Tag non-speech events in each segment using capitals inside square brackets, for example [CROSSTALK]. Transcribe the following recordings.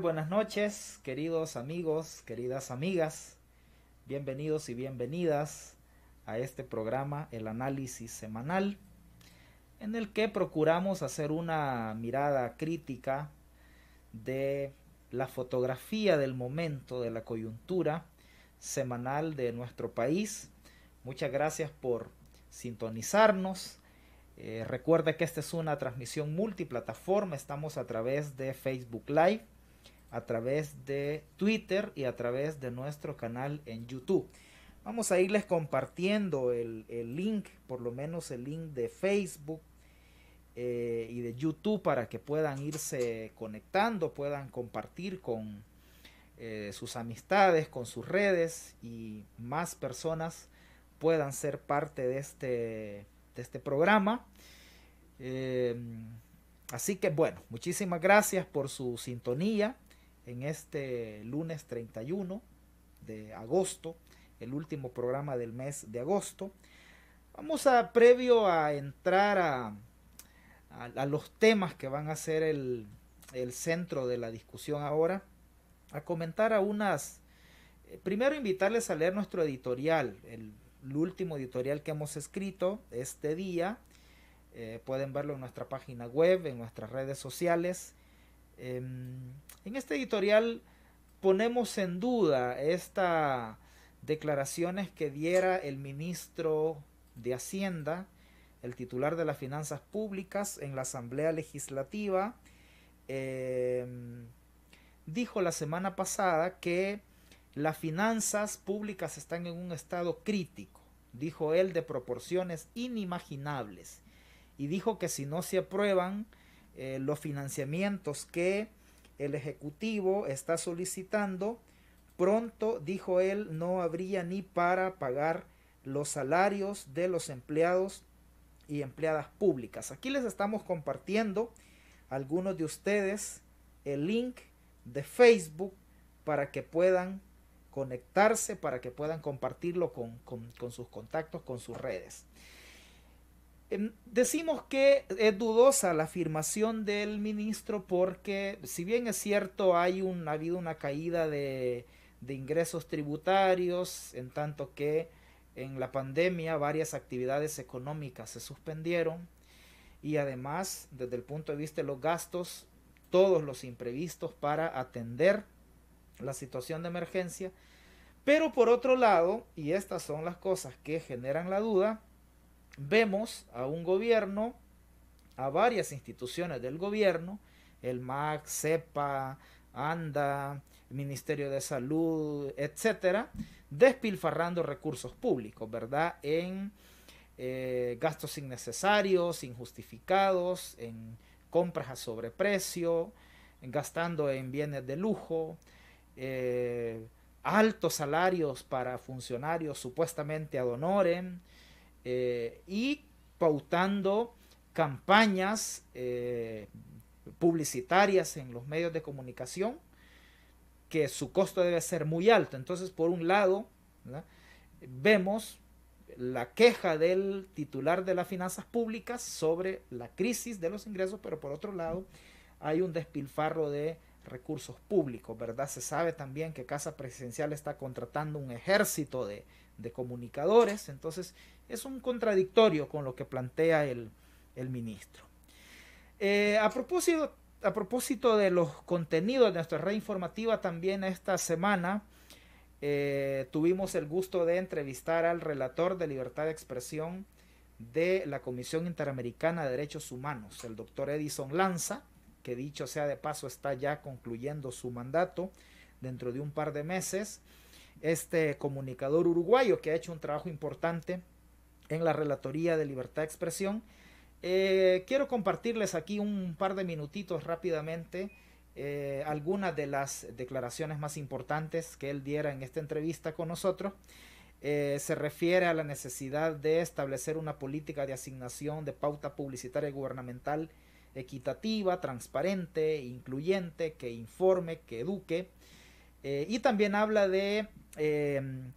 Buenas noches, queridos amigos, queridas amigas. Bienvenidos y bienvenidas a este programa, el análisis semanal, en el que procuramos hacer una mirada crítica de la fotografía del momento, de la coyuntura semanal de nuestro país. Muchas gracias por sintonizarnos. Eh, recuerda que esta es una transmisión multiplataforma, estamos a través de Facebook Live, a través de Twitter y a través de nuestro canal en YouTube. Vamos a irles compartiendo el, link, por lo menos el link de Facebook eh, y de YouTube para que puedan irse conectando, puedan compartir con eh, sus amistades, con sus redes y más personas puedan ser parte de este, de este programa. Eh, así que bueno, muchísimas gracias por su sintonía en este lunes 31 de agosto, el último programa del mes de agosto. Vamos a, previo a entrar a, los temas que van a ser el, centro de la discusión ahora, a comentar a unas... Eh, primero invitarles a leer nuestro editorial, el, último editorial que hemos escrito este día. Eh, pueden verlo en nuestra página web, en nuestras redes sociales. Em, en este editorial ponemos en duda estas declaraciones que diera el ministro de Hacienda, el titular de las finanzas públicas en la Asamblea Legislativa, em, dijo la semana pasada que las finanzas públicas están en un estado crítico, dijo él, de proporciones inimaginables, y dijo que si no se aprueban eh, los financiamientos que el Ejecutivo está solicitando, pronto, dijo él, no habría ni para pagar los salarios de los empleados y empleadas públicas. Aquí les estamos compartiendo algunos de ustedes el link de Facebook para que puedan conectarse, para que puedan compartirlo con sus contactos, con sus redes. Em, decimos que es dudosa la afirmación del ministro porque si bien es cierto hay ha habido una caída de, de ingresos tributarios en tanto que en la pandemia varias actividades económicas se suspendieron y además desde el punto de vista de los gastos todos los imprevistos para atender la situación de emergencia pero por otro lado y estas son las cosas que generan la duda vemos a un gobierno, a varias instituciones del gobierno, el MAC, CEPA, ANDA, Ministerio de Salud, etcétera, despilfarrando recursos públicos, ¿verdad? En eh, gastos innecesarios, injustificados, en compras a sobreprecio, gastando en bienes de lujo, eh, altos salarios para funcionarios supuestamente ad honorem, eh, y pautando campañas eh, publicitarias en los medios de comunicación que su costo debe ser muy alto. Entonces, por un lado, vemos la queja del titular de las finanzas públicas sobre la crisis de los ingresos, pero por otro lado hay un despilfarro de recursos públicos, ¿verdad? Se sabe también que Casa Presidencial está contratando un ejército de de comunicadores. Entonces es un contradictorio con lo que plantea el, ministro. Eh, a, propósito, a propósito de los contenidos de nuestra red informativa, también esta semana eh, tuvimos el gusto de entrevistar al relator de libertad de expresión de la Comisión Interamericana de Derechos Humanos, el doctor Edison Lanza, que dicho sea de paso está ya concluyendo su mandato dentro de un par de meses este comunicador uruguayo que ha hecho un trabajo importante en la Relatoría de Libertad de Expresión. Eh, quiero compartirles aquí un par de minutitos rápidamente eh, algunas de las declaraciones más importantes que él diera en esta entrevista con nosotros. Eh, se refiere a la necesidad de establecer una política de asignación de pauta publicitaria gubernamental equitativa, transparente, incluyente, que informe, que eduque, eh, y también habla de, em,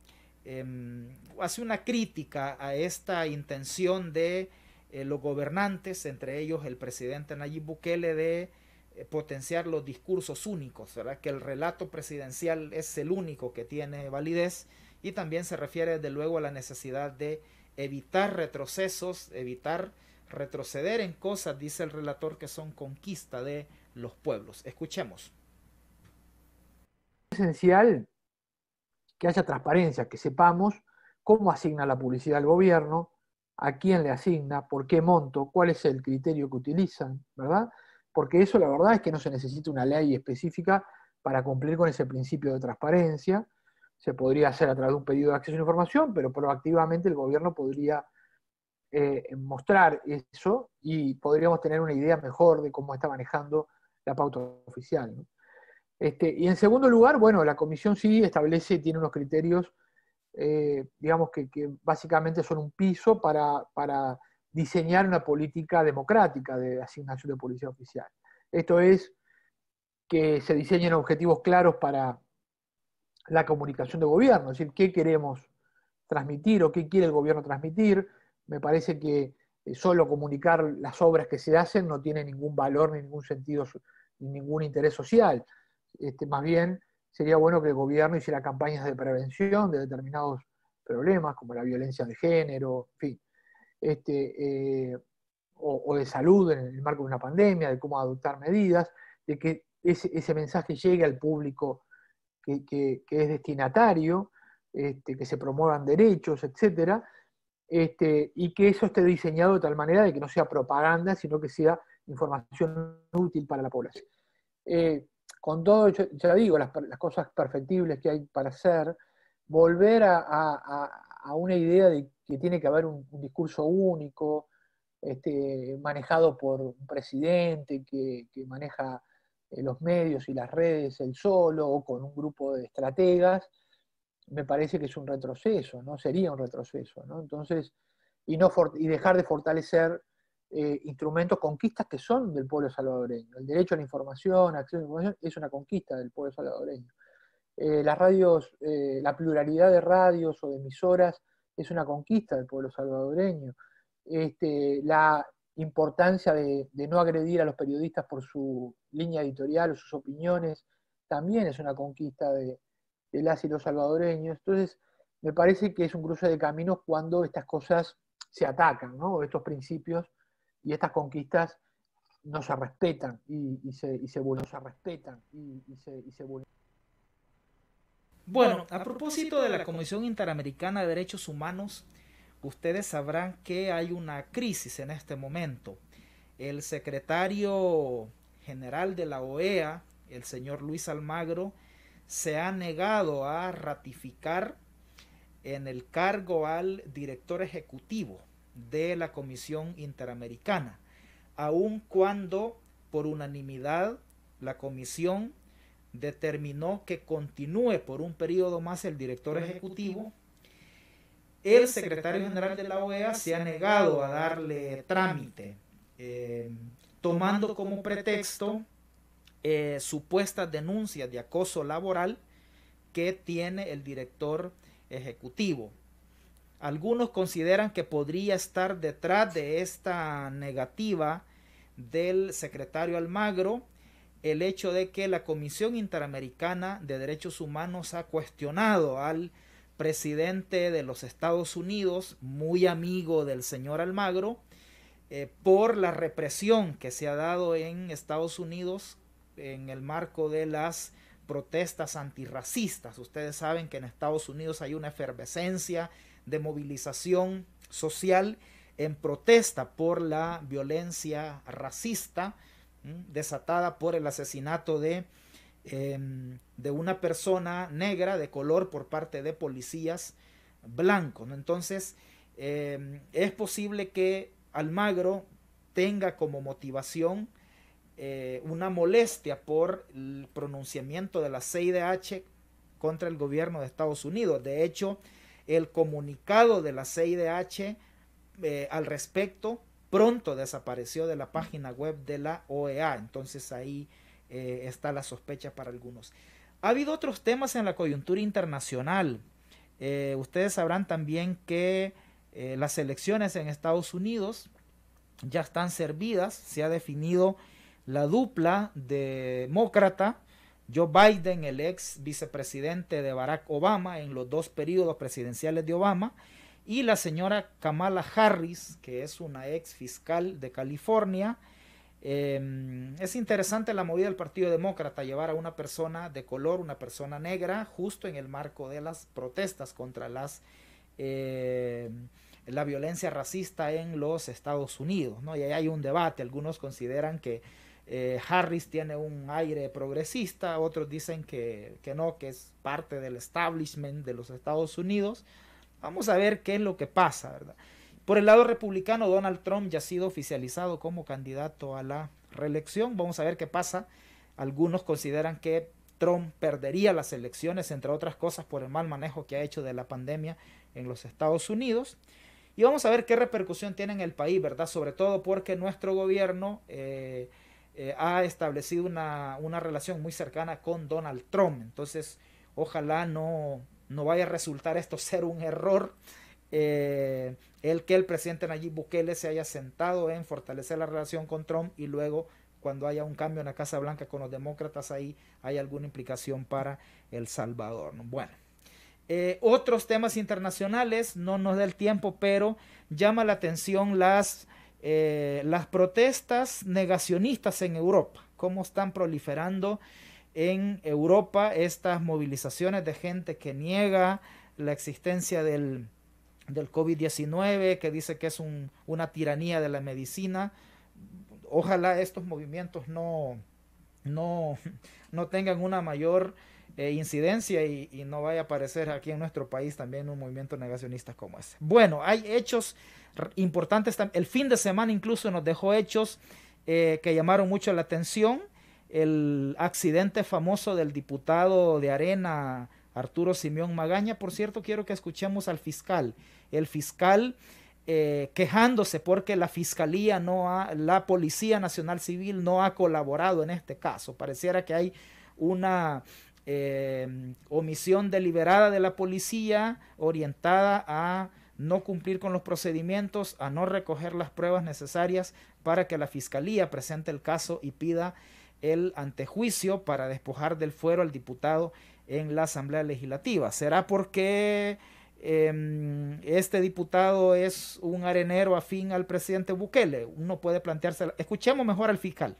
em, hace una crítica a esta intención de eh, los gobernantes, entre ellos el presidente Nayib Bukele, de eh, potenciar los discursos únicos, ¿verdad? que el relato presidencial es el único que tiene validez y también se refiere desde luego a la necesidad de evitar retrocesos, evitar retroceder en cosas, dice el relator, que son conquista de los pueblos. Escuchemos esencial que haya transparencia, que sepamos cómo asigna la publicidad al gobierno, a quién le asigna, por qué monto, cuál es el criterio que utilizan, ¿verdad? Porque eso la verdad es que no se necesita una ley específica para cumplir con ese principio de transparencia. Se podría hacer a través de un pedido de acceso a información, pero proactivamente el gobierno podría eh, mostrar eso y podríamos tener una idea mejor de cómo está manejando la pauta oficial. ¿no? Este, y en segundo lugar, bueno, la comisión sí establece, y tiene unos criterios, eh, digamos, que, básicamente son un piso para, para, diseñar una política democrática de asignación de policía oficial. Esto es que se diseñen objetivos claros para la comunicación de gobierno, es decir, qué queremos transmitir o qué quiere el gobierno transmitir. Me parece que eh, solo comunicar las obras que se hacen no tiene ningún valor ni ningún sentido ni ningún interés social este, más bien, sería bueno que el gobierno hiciera campañas de prevención de determinados problemas, como la violencia de género, fin, este, eh, o, de salud en el marco de una pandemia, de cómo adoptar medidas, de que ese, mensaje llegue al público que, es destinatario, este, que se promuevan derechos, etc. Este, y que eso esté diseñado de tal manera de que no sea propaganda, sino que sea información útil para la población. Eh, con todo, ya digo, las, cosas perfectibles que hay para hacer, volver a, una idea de que tiene que haber un, discurso único, este, manejado por un presidente que, maneja eh, los medios y las redes él solo o con un grupo de estrategas, me parece que es un retroceso, ¿no? Sería un retroceso, ¿no? Entonces, y, no y dejar de fortalecer eh, instrumentos, conquistas que son del pueblo salvadoreño. El derecho a la información, acceso a la información, es una conquista del pueblo salvadoreño. Eh, las radios, eh, la pluralidad de radios o de emisoras es una conquista del pueblo salvadoreño. Este, la importancia de, no agredir a los periodistas por su línea editorial o sus opiniones también es una conquista de, de salvadoreño y los Entonces, me parece que es un cruce de caminos cuando estas cosas se atacan, ¿no? Estos principios y estas conquistas no se respetan y, se, y se, no respetan Bueno, a propósito de la Comisión Interamericana de Derechos Humanos, ustedes sabrán que hay una crisis en este momento. El secretario general de la OEA, el señor Luis Almagro, se ha negado a ratificar en el cargo al director ejecutivo de la Comisión Interamericana, aun cuando por unanimidad la Comisión determinó que continúe por un periodo más el director ejecutivo, el secretario general de la OEA se ha negado a darle trámite, eh, tomando como pretexto eh, supuestas denuncias de acoso laboral que tiene el director ejecutivo. Algunos consideran que podría estar detrás de esta negativa del secretario Almagro el hecho de que la Comisión Interamericana de Derechos Humanos ha cuestionado al presidente de los Estados Unidos, muy amigo del señor Almagro, eh, por la represión que se ha dado en Estados Unidos en el marco de las protestas antirracistas. Ustedes saben que en Estados Unidos hay una efervescencia de movilización social en protesta por la violencia racista desatada por el asesinato de, em, de una persona negra de color por parte de policías blancos. Entonces, em, es posible que Almagro tenga como motivación eh, una molestia por el pronunciamiento de la CIDH contra el gobierno de Estados Unidos. De hecho, el comunicado de la CIDH eh, al respecto pronto desapareció de la página web de la OEA. Entonces ahí eh, está la sospecha para algunos. Ha habido otros temas en la coyuntura internacional. Eh, ustedes sabrán también que las elecciones en Estados Unidos ya están servidas. Se ha definido la dupla demócrata Joe Biden, el ex vicepresidente de Barack Obama en los dos periodos presidenciales de Obama, y la señora Kamala Harris, que es una ex fiscal de California. Em, es interesante la movida del Partido Demócrata llevar a una persona de color, una persona negra, justo en el marco de las protestas contra las em, la violencia racista en los Estados Unidos. Y ahí hay un debate. Algunos consideran que eh, Harris tiene un aire progresista, otros dicen que, no, que es parte del establishment de los Estados Unidos. Vamos a ver qué es lo que pasa, ¿verdad? Por el lado republicano, Donald Trump ya ha sido oficializado como candidato a la reelección. Vamos a ver qué pasa. Algunos consideran que Trump perdería las elecciones, entre otras cosas, por el mal manejo que ha hecho de la pandemia en los Estados Unidos. Y vamos a ver qué repercusión tiene en el país, ¿verdad? Sobre todo porque nuestro gobierno... Eh, eh, ha establecido una, relación muy cercana con Donald Trump. Entonces, ojalá no, no vaya a resultar esto ser un error. Eh, el que el presidente Nayib Bukele se haya sentado en fortalecer la relación con Trump y luego cuando haya un cambio en la Casa Blanca con los demócratas ahí hay alguna implicación para El Salvador. Bueno, eh, otros temas internacionales, no nos da el tiempo, pero llama la atención las eh, las protestas negacionistas en Europa, cómo están proliferando en Europa estas movilizaciones de gente que niega la existencia del, del COVID-19, que dice que es una tiranía de la medicina. Ojalá estos movimientos no, no, [LAUGHS] no tengan una mayor e incidencia y, no vaya a aparecer aquí en nuestro país también un movimiento negacionista como ese. Bueno, hay hechos importantes. El fin de semana incluso nos dejó hechos eh, que llamaron mucho la atención. El accidente famoso del diputado de Arena, Arturo Simeón Magaña. Por cierto, quiero que escuchemos al fiscal. El fiscal eh, quejándose porque la fiscalía no ha, la Policía Nacional Civil no ha colaborado en este caso. Pareciera que hay una Em, omisión deliberada de la policía orientada a no cumplir con los procedimientos, a no recoger las pruebas necesarias para que la fiscalía presente el caso y pida el antejuicio para despojar del fuero al diputado en la Asamblea Legislativa. ¿Será porque em, este diputado es un arenero afín al presidente Bukele? Uno puede plantearse, escuchemos mejor al fiscal.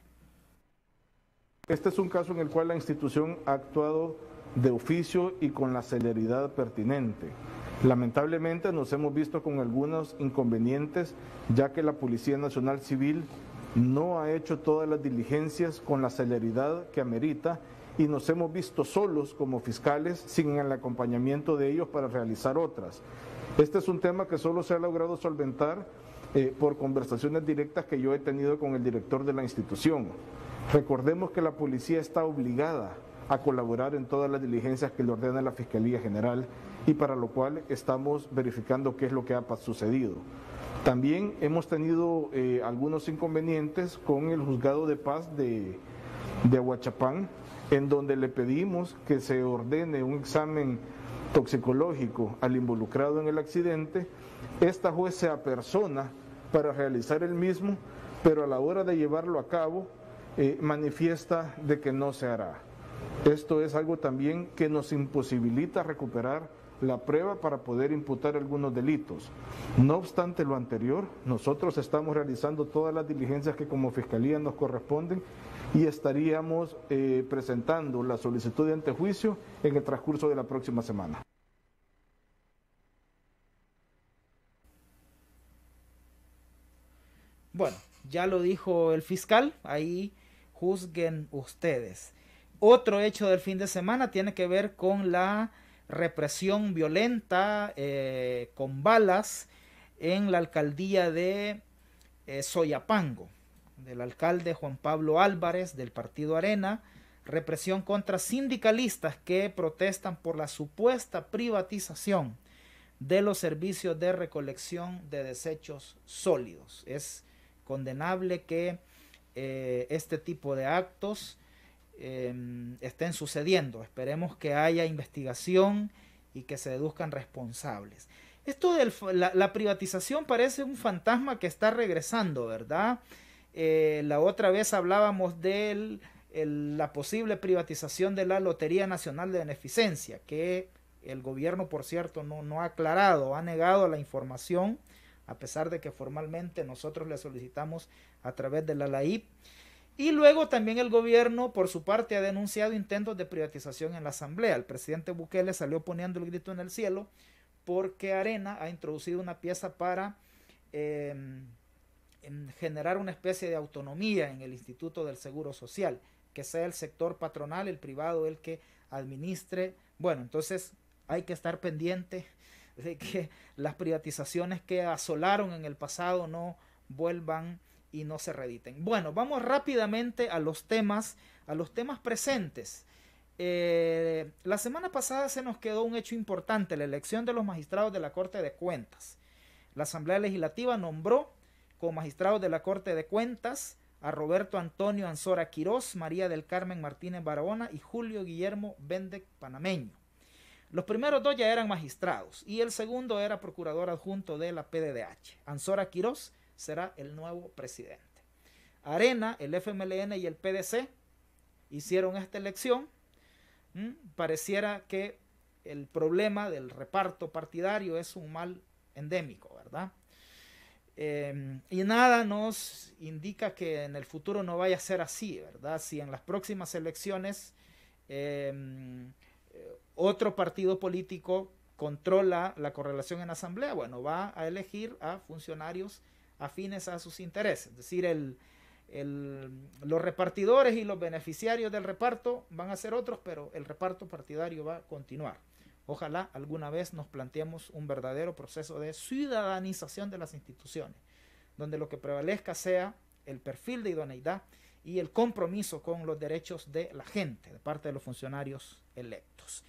Este es un caso en el cual la institución ha actuado de oficio y con la celeridad pertinente. Lamentablemente nos hemos visto con algunos inconvenientes, ya que la Policía Nacional Civil no ha hecho todas las diligencias con la celeridad que amerita y nos hemos visto solos como fiscales sin el acompañamiento de ellos para realizar otras. Este es un tema que solo se ha logrado solventar eh, por conversaciones directas que yo he tenido con el director de la institución. Recordemos que la policía está obligada a colaborar en todas las diligencias que le ordena la Fiscalía General y para lo cual estamos verificando qué es lo que ha sucedido. También hemos tenido eh, algunos inconvenientes con el juzgado de paz de, de Aguachapán, en donde le pedimos que se ordene un examen toxicológico al involucrado en el accidente. Esta juez se apersona para realizar el mismo, pero a la hora de llevarlo a cabo eh, manifiesta de que no se hará. Esto es algo también que nos imposibilita recuperar la prueba para poder imputar algunos delitos. No obstante lo anterior, nosotros estamos realizando todas las diligencias que como Fiscalía nos corresponden y estaríamos eh, presentando la solicitud de antejuicio en el transcurso de la próxima semana. Bueno, ya lo dijo el fiscal, ahí juzguen ustedes. Otro hecho del fin de semana tiene que ver con la represión violenta eh, con balas en la alcaldía de eh, Soyapango, del alcalde Juan Pablo Álvarez del partido Arena, represión contra sindicalistas que protestan por la supuesta privatización de los servicios de recolección de desechos sólidos. Es condenable que eh, este tipo de actos em, estén sucediendo. Esperemos que haya investigación y que se deduzcan responsables. Esto de la, privatización parece un fantasma que está regresando, ¿verdad? Eh, la otra vez hablábamos de la posible privatización de la Lotería Nacional de Beneficencia, que el gobierno, por cierto, no, no ha aclarado, ha negado la información, a pesar de que formalmente nosotros le solicitamos a través de la LAIP. Y luego también el gobierno, por su parte, ha denunciado intentos de privatización en la Asamblea. El presidente Bukele salió poniendo el grito en el cielo porque Arena ha introducido una pieza para em, em, generar una especie de autonomía en el Instituto del Seguro Social, que sea el sector patronal, el privado, el que administre. Bueno, entonces hay que estar pendiente de que las privatizaciones que asolaron en el pasado no vuelvan a y no se reediten. Bueno, vamos rápidamente a los temas, a los temas presentes. Eh, la semana pasada se nos quedó un hecho importante, la elección de los magistrados de la Corte de Cuentas. La Asamblea Legislativa nombró como magistrados de la Corte de Cuentas a Roberto Antonio Ansora Quirós, María del Carmen Martínez Barahona y Julio Guillermo Bendec Panameño. Los primeros dos ya eran magistrados y el segundo era procurador adjunto de la PDDH. Ansora Quirós será el nuevo presidente. Arena, el FMLN y el PDC hicieron esta elección. Mm, pareciera que el problema del reparto partidario es un mal endémico, ¿verdad? Em, y nada nos indica que en el futuro no vaya a ser así, ¿verdad? Si en las próximas elecciones em, eh, otro partido político controla la correlación en asamblea, bueno, va a elegir a funcionarios afines a sus intereses. Es decir, los repartidores y los beneficiarios del reparto van a ser otros, pero el reparto partidario va a continuar. Ojalá alguna vez nos planteemos un verdadero proceso de ciudadanización de las instituciones, donde lo que prevalezca sea el perfil de idoneidad y el compromiso con los derechos de la gente de parte de los funcionarios electos.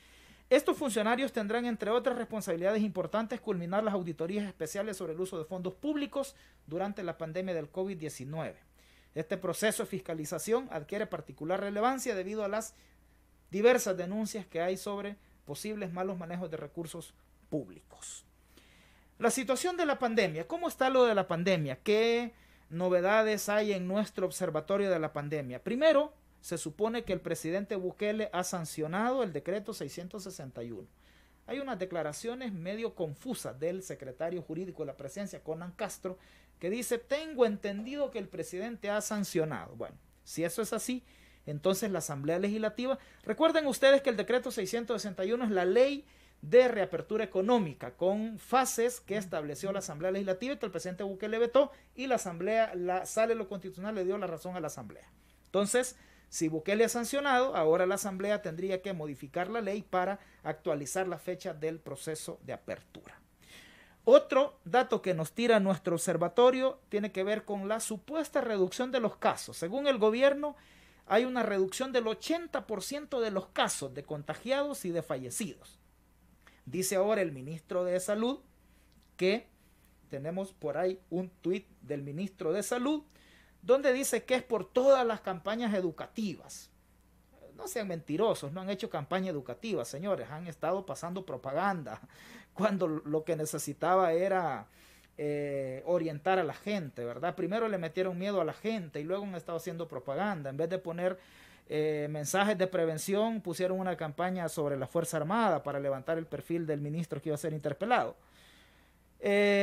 Estos funcionarios tendrán, entre otras responsabilidades importantes, culminar las auditorías especiales sobre el uso de fondos públicos durante la pandemia del COVID-19. Este proceso de fiscalización adquiere particular relevancia debido a las diversas denuncias que hay sobre posibles malos manejos de recursos públicos. La situación de la pandemia, ¿cómo está lo de la pandemia? ¿Qué novedades hay en nuestro observatorio de la pandemia? Primero, se supone que el presidente Bukele ha sancionado el decreto 661. Hay unas declaraciones medio confusas del secretario jurídico de la presencia, Conan Castro, que dice, tengo entendido que el presidente ha sancionado. Bueno, si eso es así, entonces la Asamblea Legislativa, recuerden ustedes que el decreto 661 es la ley de reapertura económica con fases que estableció la Asamblea Legislativa que el presidente Bukele vetó y la Asamblea la, sale lo constitucional le dio la razón a la Asamblea. Entonces, si Bukele ha sancionado, ahora la Asamblea tendría que modificar la ley para actualizar la fecha del proceso de apertura. Otro dato que nos tira nuestro observatorio tiene que ver con la supuesta reducción de los casos. Según el gobierno, hay una reducción del 80% de los casos de contagiados y de fallecidos. Dice ahora el ministro de Salud que tenemos por ahí un tuit del ministro de Salud donde dice que es por todas las campañas educativas. No sean mentirosos, no han hecho campaña educativa, señores, han estado pasando propaganda [LAUGHS] cuando lo que necesitaba era eh, orientar a la gente, ¿verdad? Primero le metieron miedo a la gente y luego han estado haciendo propaganda. En vez de poner eh, mensajes de prevención, pusieron una campaña sobre la Fuerza Armada para levantar el perfil del ministro que iba a ser interpelado. Eh,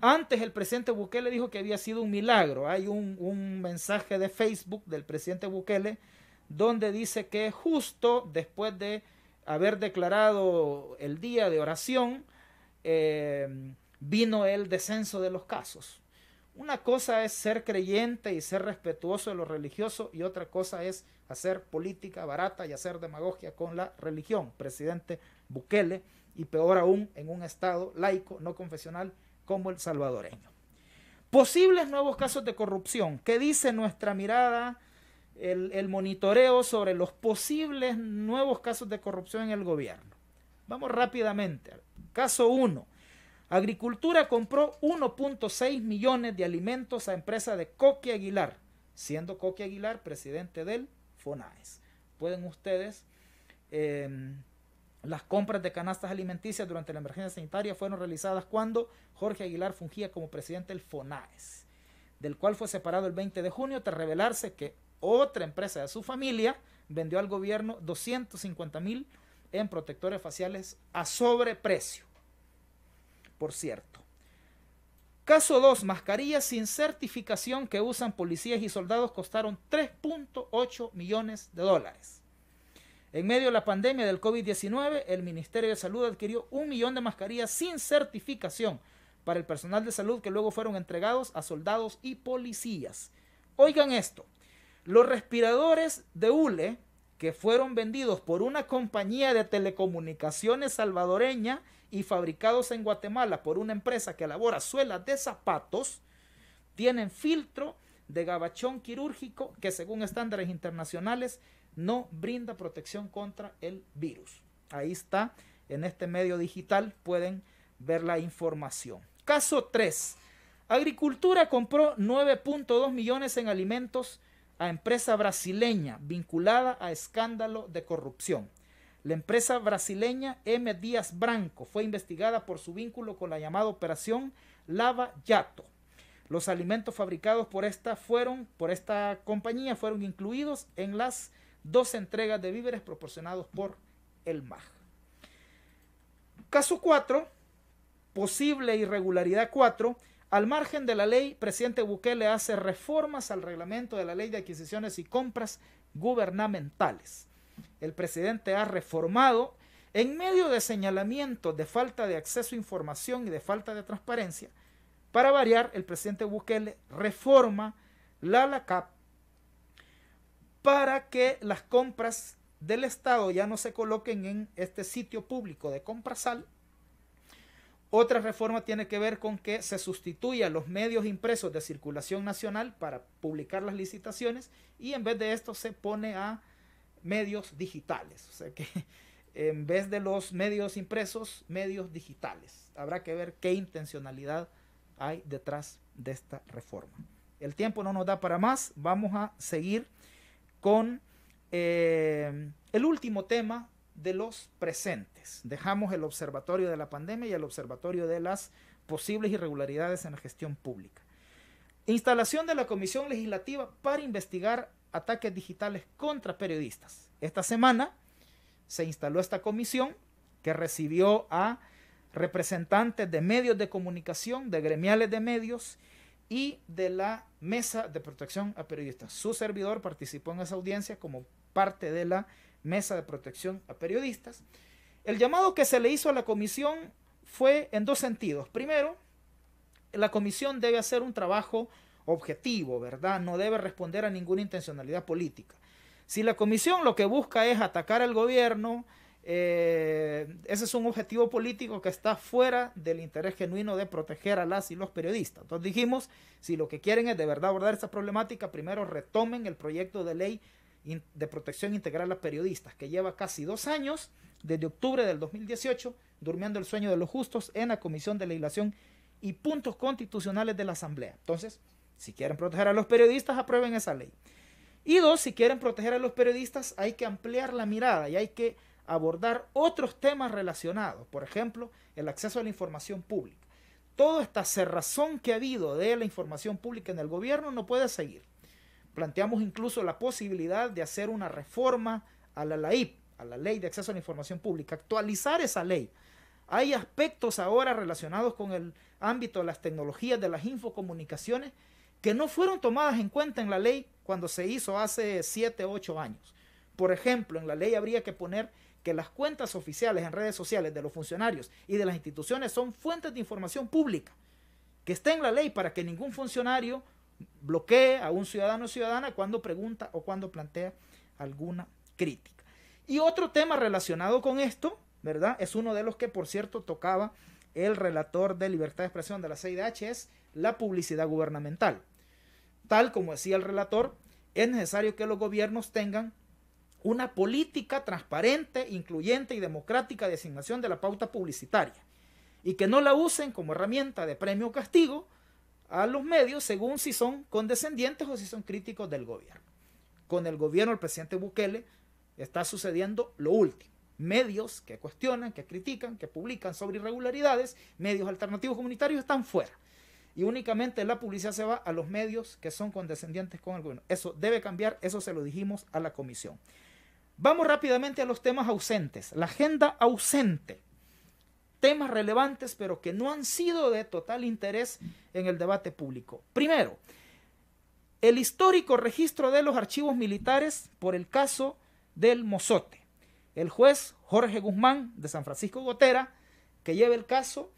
antes el presidente Bukele dijo que había sido un milagro. Hay un, mensaje de Facebook del presidente Bukele donde dice que justo después de haber declarado el día de oración, eh, vino el descenso de los casos. Una cosa es ser creyente y ser respetuoso de lo religioso y otra cosa es hacer política barata y hacer demagogia con la religión. Presidente Bukele, y peor aún en un Estado laico, no confesional, como el salvadoreño. Posibles nuevos casos de corrupción. ¿Qué dice nuestra mirada, el, monitoreo sobre los posibles nuevos casos de corrupción en el gobierno? Vamos rápidamente. Caso 1. Agricultura compró 1.6 millones de alimentos a empresa de Coqui Aguilar, siendo Coque Aguilar presidente del FONAES. Pueden ustedes eh, las compras de canastas alimenticias durante la emergencia sanitaria fueron realizadas cuando Jorge Aguilar fungía como presidente del FONAES, del cual fue separado el 20 de junio tras revelarse que otra empresa de su familia vendió al gobierno 250 mil en protectores faciales a sobreprecio. Por cierto. Caso 2. Mascarillas sin certificación que usan policías y soldados costaron 3.8 millones de dólares. En medio de la pandemia del COVID-19, el Ministerio de Salud adquirió un millón de mascarillas sin certificación para el personal de salud que luego fueron entregados a soldados y policías. Oigan esto, los respiradores de ULE que fueron vendidos por una compañía de telecomunicaciones salvadoreña y fabricados en Guatemala por una empresa que elabora suelas de zapatos, tienen filtro de gabachón quirúrgico que según estándares internacionales no brinda protección contra el virus. Ahí está, en este medio digital pueden ver la información. Caso 3. Agricultura compró 9.2 millones en alimentos a empresa brasileña vinculada a escándalo de corrupción. La empresa brasileña M. Díaz Branco fue investigada por su vínculo con la llamada operación Lava Yato. Los alimentos fabricados por esta fueron por esta compañía fueron incluidos en las dos entregas de víveres proporcionados por el MAG. Caso 4, posible irregularidad 4. Al margen de la ley, presidente Bukele hace reformas al reglamento de la ley de adquisiciones y compras gubernamentales. El presidente ha reformado en medio de señalamientos de falta de acceso a información y de falta de transparencia. Para variar, el presidente Bukele reforma la LACAP para que las compras del Estado ya no se coloquen en este sitio público de comprasal. Otra reforma tiene que ver con que se sustituya los medios impresos de circulación nacional para publicar las licitaciones y en vez de esto se pone a medios digitales. O sea que [LAUGHS] en vez de los medios impresos, medios digitales. Habrá que ver qué intencionalidad hay detrás de esta reforma. El tiempo no nos da para más. Vamos a seguir con eh, el último tema de los presentes. Dejamos el observatorio de la pandemia y el observatorio de las posibles irregularidades en la gestión pública. Instalación de la Comisión Legislativa para investigar ataques digitales contra periodistas. Esta semana se instaló esta comisión que recibió a representantes de medios de comunicación, de gremiales de medios y de la Mesa de Protección a Periodistas. Su servidor participó en esa audiencia como parte de la Mesa de Protección a Periodistas. El llamado que se le hizo a la comisión fue en dos sentidos. Primero, la comisión debe hacer un trabajo objetivo, ¿verdad? No debe responder a ninguna intencionalidad política. Si la comisión lo que busca es atacar al gobierno, eh, ese es un objetivo político que está fuera del interés genuino de proteger a las y los periodistas. Entonces dijimos, si lo que quieren es de verdad abordar esa problemática, primero retomen el proyecto de ley de protección integral a periodistas, que lleva casi dos años, desde octubre del 2018, durmiendo el sueño de los justos en la Comisión de Legislación y Puntos Constitucionales de la Asamblea. Entonces, si quieren proteger a los periodistas, aprueben esa ley. Y dos, si quieren proteger a los periodistas, hay que ampliar la mirada y hay que abordar otros temas relacionados, por ejemplo, el acceso a la información pública. Toda esta cerrazón que ha habido de la información pública en el gobierno no puede seguir. Planteamos incluso la posibilidad de hacer una reforma a la LAIP, a la Ley de Acceso a la Información Pública, actualizar esa ley. Hay aspectos ahora relacionados con el ámbito de las tecnologías, de las infocomunicaciones, que no fueron tomadas en cuenta en la ley cuando se hizo hace 7, 8 años. Por ejemplo, en la ley habría que poner que las cuentas oficiales en redes sociales de los funcionarios y de las instituciones son fuentes de información pública, que esté en la ley para que ningún funcionario bloquee a un ciudadano o ciudadana cuando pregunta o cuando plantea alguna crítica. Y otro tema relacionado con esto, ¿verdad? Es uno de los que, por cierto, tocaba el relator de libertad de expresión de la CIDH, es la publicidad gubernamental. Tal como decía el relator, es necesario que los gobiernos tengan una política transparente, incluyente y democrática de asignación de la pauta publicitaria y que no la usen como herramienta de premio o castigo a los medios según si son condescendientes o si son críticos del gobierno. Con el gobierno del presidente Bukele está sucediendo lo último. Medios que cuestionan, que critican, que publican sobre irregularidades, medios alternativos comunitarios están fuera. Y únicamente la publicidad se va a los medios que son condescendientes con el gobierno. Eso debe cambiar, eso se lo dijimos a la comisión. Vamos rápidamente a los temas ausentes. La agenda ausente. Temas relevantes pero que no han sido de total interés en el debate público. Primero, el histórico registro de los archivos militares por el caso del Mozote. El juez Jorge Guzmán de San Francisco Gotera, que lleva el caso,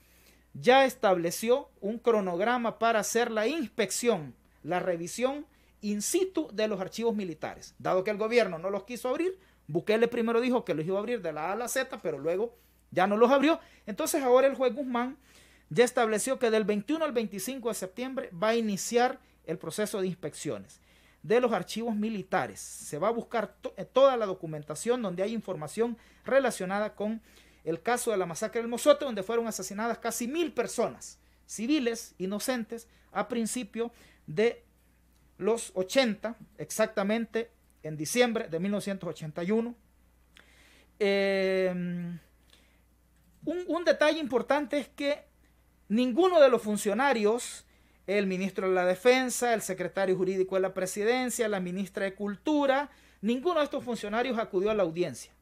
ya estableció un cronograma para hacer la inspección, la revisión in situ de los archivos militares. Dado que el gobierno no los quiso abrir, Bukele primero dijo que los iba a abrir de la A a la Z, pero luego ya no los abrió. Entonces ahora el juez Guzmán ya estableció que del 21 al 25 de septiembre va a iniciar el proceso de inspecciones de los archivos militares. Se va a buscar eh, toda la documentación donde hay información relacionada con el caso de la masacre del Mozote, donde fueron asesinadas casi mil personas, civiles, inocentes, a principio de los 80, exactamente en diciembre de 1981. Em, un, detalle importante es que ninguno de los funcionarios, el ministro de la Defensa, el secretario jurídico de la Presidencia, la ministra de Cultura, ninguno de estos funcionarios acudió a la audiencia.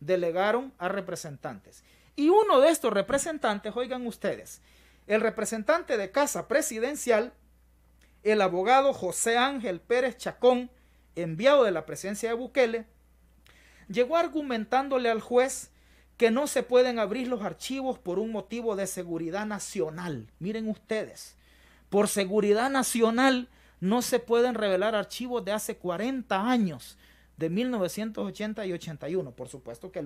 Delegaron a representantes. Y uno de estos representantes, oigan ustedes, el representante de Casa Presidencial, el abogado José Ángel Pérez Chacón, enviado de la presencia de Bukele, llegó argumentándole al juez que no se pueden abrir los archivos por un motivo de seguridad nacional. Miren ustedes, por seguridad nacional no se pueden revelar archivos de hace 40 años, de 1980 y 81. Por supuesto que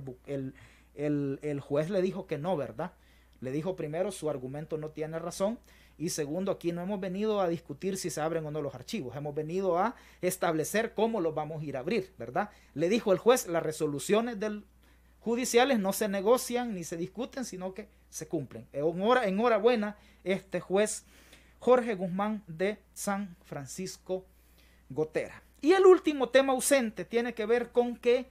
el, el, juez le dijo que no, ¿verdad? Le dijo primero, su argumento no tiene razón. Y segundo, aquí no hemos venido a discutir si se abren o no los archivos, hemos venido a establecer cómo los vamos a ir a abrir, ¿verdad? Le dijo el juez, las resoluciones judiciales no se negocian ni se discuten, sino que se cumplen. Enhorabuena este juez Jorge Guzmán de San Francisco Gotera. Y el último tema ausente tiene que ver con que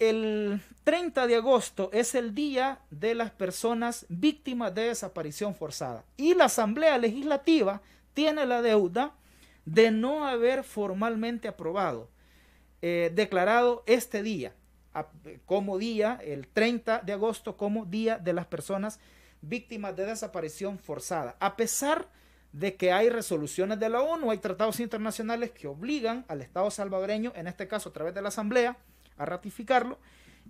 el 30 de agosto es el día de las personas víctimas de desaparición forzada y la Asamblea Legislativa tiene la deuda de no haber formalmente aprobado, eh, declarado este día como día, el 30 de agosto como día de las personas víctimas de desaparición forzada, a pesar de que hay resoluciones de la ONU, hay tratados internacionales que obligan al Estado salvadoreño, en este caso a través de la Asamblea, a ratificarlo,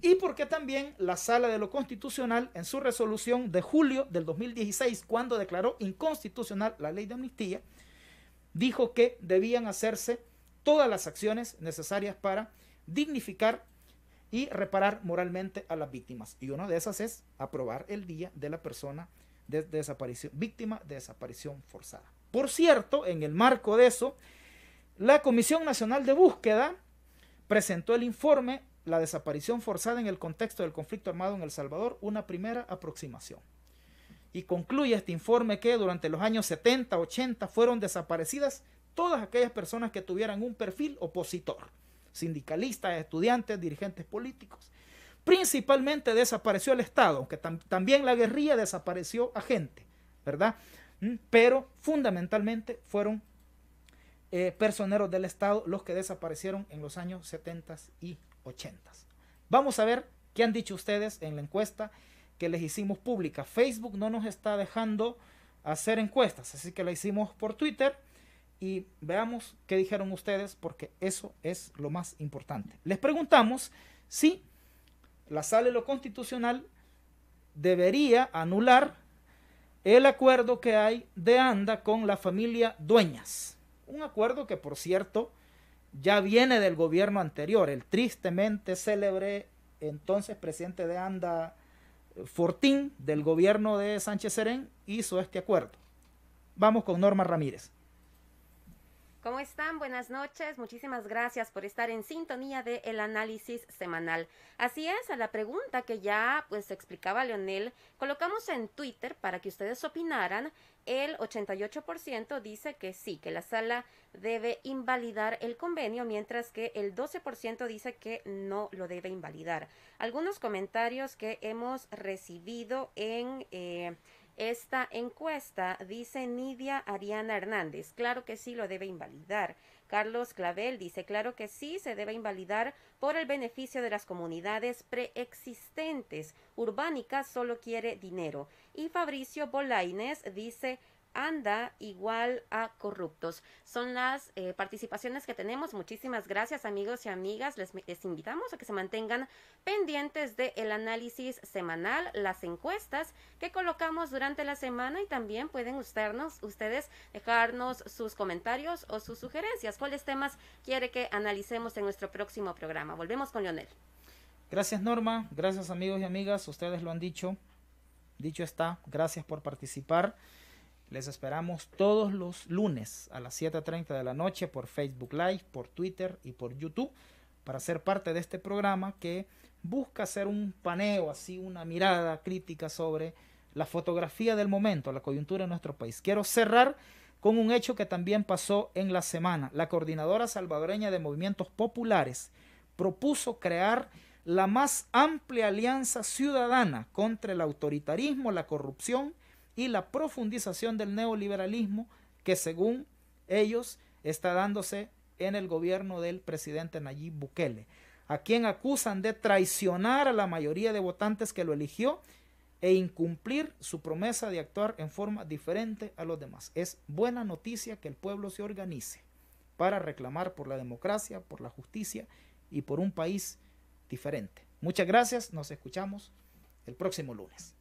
y porque también la Sala de lo Constitucional en su resolución de julio del 2016, cuando declaró inconstitucional la ley de amnistía, dijo que debían hacerse todas las acciones necesarias para dignificar y reparar moralmente a las víctimas. Y una de esas es aprobar el Día de la Persona de Desaparición, Víctima de Desaparición Forzada. Por cierto, en el marco de eso, la Comisión Nacional de Búsqueda presentó el informe La desaparición forzada en el contexto del conflicto armado en El Salvador, una primera aproximación. Y concluye este informe que durante los años 70, 80 fueron desaparecidas todas aquellas personas que tuvieran un perfil opositor, sindicalistas, estudiantes, dirigentes políticos. Principalmente desapareció el Estado, aunque también la guerrilla desapareció a gente, ¿verdad? Mm, pero fundamentalmente fueron eh, personeros del Estado los que desaparecieron en los años 70 y 80. Vamos a ver qué han dicho ustedes en la encuesta que les hicimos pública. Facebook no nos está dejando hacer encuestas, así que la hicimos por Twitter y veamos qué dijeron ustedes porque eso es lo más importante. Les preguntamos si la sala de lo constitucional debería anular el acuerdo que hay de ANDA con la familia Dueñas. Un acuerdo que, por cierto, ya viene del gobierno anterior, el tristemente célebre entonces presidente de ANDA, eh, Fortín, del gobierno de Sánchez Serén, hizo este acuerdo. Vamos con Norma Ramírez. ¿Cómo están? Buenas noches. Muchísimas gracias por estar en sintonía de el análisis semanal. Así es, a la pregunta que ya pues explicaba Leonel, colocamos en Twitter para que ustedes opinaran el 88% dice que sí, que la sala debe invalidar el convenio, mientras que el 12% dice que no lo debe invalidar. Algunos comentarios que hemos recibido en... Eh, esta encuesta dice Nidia Ariana Hernández. Claro que sí lo debe invalidar. Carlos Clavel dice, claro que sí, se debe invalidar por el beneficio de las comunidades preexistentes. Urbánica solo quiere dinero. Y Fabricio Bolaines dice, anda igual a corruptos. Son las eh, participaciones que tenemos. Muchísimas gracias amigos y amigas. Les, les invitamos a que se mantengan pendientes del el análisis semanal, las encuestas que colocamos durante la semana y también pueden usarnos, ustedes dejarnos sus comentarios o sus sugerencias. ¿Cuáles temas quiere que analicemos en nuestro próximo programa? Volvemos con Leonel. Gracias Norma, gracias amigos y amigas, ustedes lo han dicho, dicho está, gracias por participar. Les esperamos todos los lunes a las 7.30 de la noche por Facebook Live, por Twitter y por YouTube para ser parte de este programa que busca hacer un paneo, así una mirada crítica sobre la fotografía del momento, la coyuntura de nuestro país. Quiero cerrar con un hecho que también pasó en la semana. La coordinadora salvadoreña de movimientos populares propuso crear la más amplia alianza ciudadana contra el autoritarismo, la corrupción y la profundización del neoliberalismo que según ellos está dándose en el gobierno del presidente Nayib Bukele, a quien acusan de traicionar a la mayoría de votantes que lo eligió e incumplir su promesa de actuar en forma diferente a los demás. Es buena noticia que el pueblo se organice para reclamar por la democracia, por la justicia y por un país diferente. Muchas gracias, nos escuchamos el próximo lunes.